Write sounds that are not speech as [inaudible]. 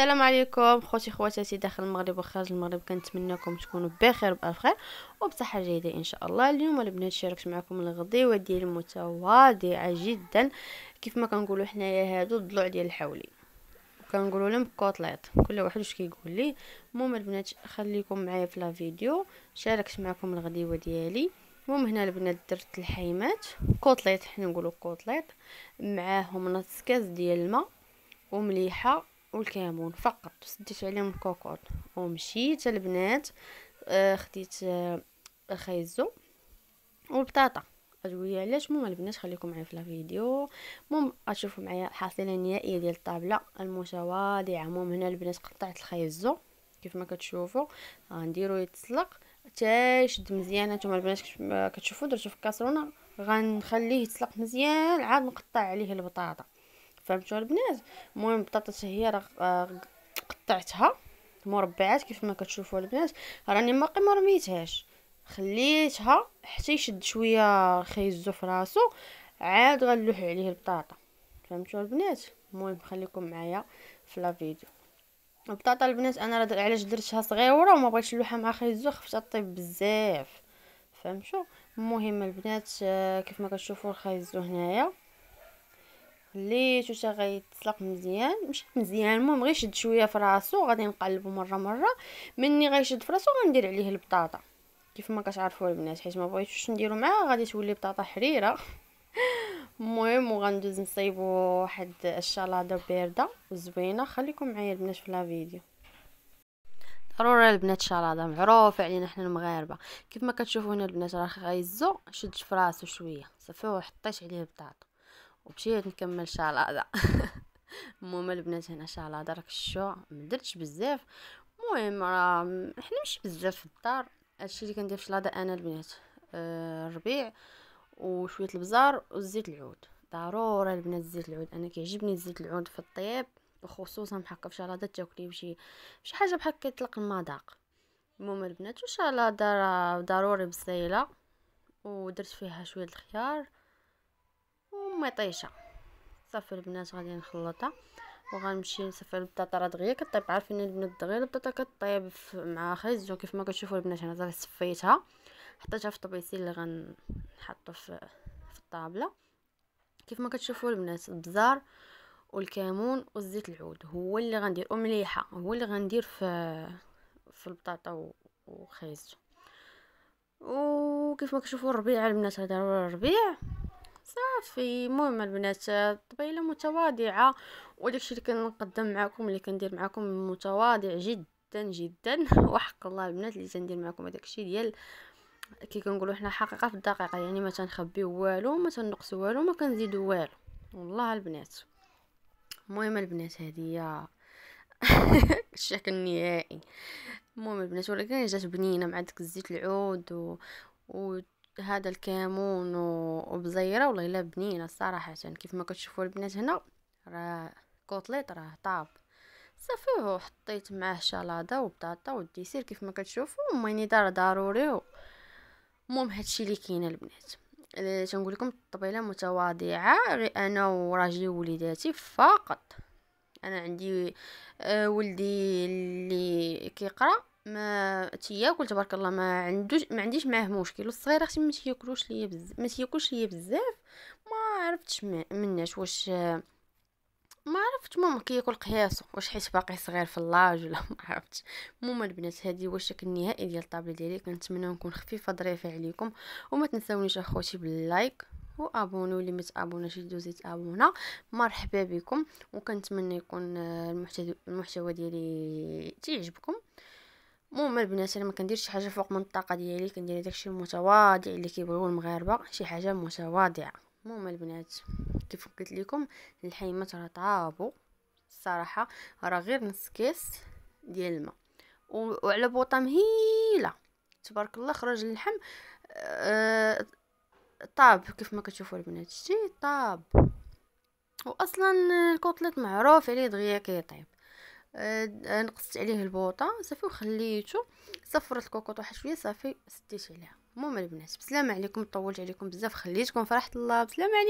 السلام عليكم خوتي خواتاتي داخل المغرب وخارج المغرب كنتمنىكم تكونوا بخير وبألف خير وبصحه جيده ان شاء الله اليوم البنات شاركت معكم الغضيوه ديال متواضعه جدا كيف ما كنقولوا حنايا هادو الضلوع ديال الحولي كنقولوا لهم كوتليت كل واحد واش كيقول لي المهم البنات خليكم معايا في لا فيديو شاركت معكم الغديوه ديالي المهم هنا البنات درت الحيمات كوتليت حنا نقولوا كوتليت معاهم نص كاس ديال الماء ومليحه والكامون فقط سديت عليهم الكوكوط ومشيت البنات آه خديت آه خيزو والبطاطا غتقولي علاش المهم البنات خليكم معايا في الفيديو المهم غتشوفوا معايا الحصيله النهائيه ديال الطابله المتواضعه المهم هنا البنات قطعت الخيزو كيف ما كتشوفوا غنديرو آه، يتسلق حتى يشد مزيان نتوما البنات كتشوفوا درتو في الكاسرونه غنخليه يتسلق مزيان عاد نقطع عليه البطاطا شو البنات المهم البطاطس هي راه آه، قطعتها مربعات كيف ما كتشوفوا البنات راني باقي ما رميتهاش خليتها حتى يشد شويه خيزو في راسو عاد غنلوح عليه البطاطا فهمتوا البنات المهم خليكم معايا في لا فيديو البطاطا البنات انا علاش درتها صغيره وما بغيتش نلوحها مع خيزو خفت طيب بزاف فهمتوا المهم البنات آه، كيف ما كتشوفوا الخيزو هنايا خليتو حتى غيتسلق مزيان مش مزيان المهم غير شد شويه في راسو غادي نقلبو مره مره مني غيشد في راسو غندير عليه البطاطا كيف ما كتعرفوا البنات حيت ما بغيتوش نديرو معاه غادي تولي بطاطا حريره [laughs] المهم وغندوز نصايبو واحد الشلاضه بارده وزوينه خليكم معايا البنات في لا فيديو ضروري البنات الشلاضه معروفه علينا حنا المغاربه كيف ما كتشوفوا هنا البنات راه غيزو شد فراسو شويه صافي وحطيت عليه البطاطا ومشيت نكمل هذا [laughs] المهم البنات هنا هذا راك الشوع ما درتش بزاف المهم راه حنا ماشي بزاف في الدار هادشي اللي كندير في شلاضه انا البنات آه، الربيع وشويه البزار وزيت العود ضروره البنات زيت العود انا كيعجبني زيت العود في الطياب وخصوصا بحال في فشي تاكلي بشي شي حاجه بحال كيطلق المذاق المهم البنات وان شاء الله ضروري بصيله ودرت فيها شويه الخيار مطيشه صافي البنات غادي نخلطها وغنمشي نصفي البطاطا راه دغيا كطيب عارفين البنات دغيا البطاطا كطيب مع خيزو كيف ما كتشوفوا البنات هنا دابا صفيتها حطيتها في الطبيسيل اللي غنحطو في في الطابله كيف ما كتشوفوا البنات البزار والكمون والزيت العود هو اللي غندير ومليحه هو اللي غندير في في البطاطا وخيزو وكيف ما كتشوفوا الربيع البنات هذا الربيع صافي المهم البنات طبيله متواضعه الشيء اللي كنقدم معكم اللي كندير معكم متواضع جدا جدا [laughs] وحق الله البنات اللي تندير معكم الشيء ديال كي كنقولوا حنا حقيقه في الدقيقه يعني ما تنخبيو والو ما تنقصوا والو ما كنزيدوا والو والله البنات المهم البنات هذه [laughs] الشكل النهائي المهم البنات ولكن جات بنينه مع داك الزيت العود و... و... هذا الكمون وبزيره والله الا بنينه صراحه كيف ما كتشوفوا البنات هنا راه كوتليت راه طاب صافي وحطيت معاه شلاضه وبطاطا والديسير كيف ما كتشوفوا دار ضروري المهم هادشي اللي كاين البنات تنقول لكم الطبيله متواضعه انا وراجلي ووليداتي فقط انا عندي آه، ولدي اللي كيقرا ما تياكل تبارك الله ما عندوش ما عنديش معاه مشكل والصغير اختي ما تياكلوش ليا بزاف ما تياكلش ليا بزاف ما عرفتش مناش واش ما عرفت ماما كياكل قياسو واش حيت باقي صغير في اللاج ولا [laughs] ما عرفتش المهم البنات هذه هو الشكل النهائي ديال الطابله ديالي كنتمنى نكون خفيفه ظريفه عليكم وما تنساونيش اخوتي باللايك وابونو واللي ما تابوناش دوزي تابونا مرحبا بكم وكنتمنى يكون المحتوى ديالي تيعجبكم المهم البنات انا ما كنديرش شي حاجه فوق من الطاقه ديالي كندير داكشي المتواضع اللي كيبغيوه المغاربه شي حاجه متواضعه المهم البنات كيف قلت لكم الحيمات راه طابو الصراحه راه غير نص كيس ديال الماء وعلى بوطه مهيله تبارك الله خرج اللحم أه طاب كيف ما كتشوفوا البنات شتي طاب واصلا الكوتليت معروف عليه دغيا كيطيب آه نقصت عليه البوطه صافي وخليته صفرت الكوكوط واحد شويه صافي سديت عليها المهم البنات بسلام عليكم طولت عليكم بزاف خليتكم فرحت الله بسلام عليكم